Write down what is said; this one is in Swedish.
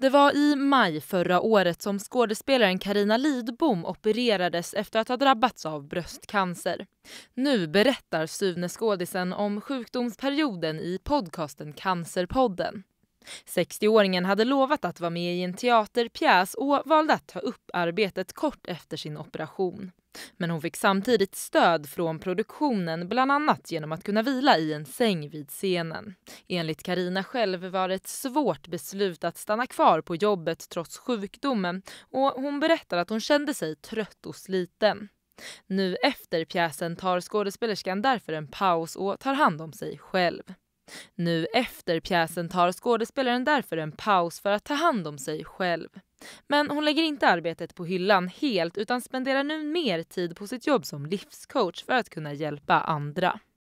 Det var i maj förra året som skådespelaren Karina Lidbom opererades efter att ha drabbats av bröstcancer. Nu berättar Sune skådisen om sjukdomsperioden i podcasten Cancerpodden. 60-åringen hade lovat att vara med i en teaterpjäs och valde att ta upp arbetet kort efter sin operation. Men hon fick samtidigt stöd från produktionen, bland annat genom att kunna vila i en säng vid scenen. Enligt Karina själv var det ett svårt beslut att stanna kvar på jobbet trots sjukdomen och hon berättar att hon kände sig trött och sliten. Nu efter pjäsen tar skådespelerskan därför en paus och tar hand om sig själv. Nu efter pjäsen tar skådespelaren därför en paus för att ta hand om sig själv. Men hon lägger inte arbetet på hyllan helt utan spenderar nu mer tid på sitt jobb som livscoach för att kunna hjälpa andra.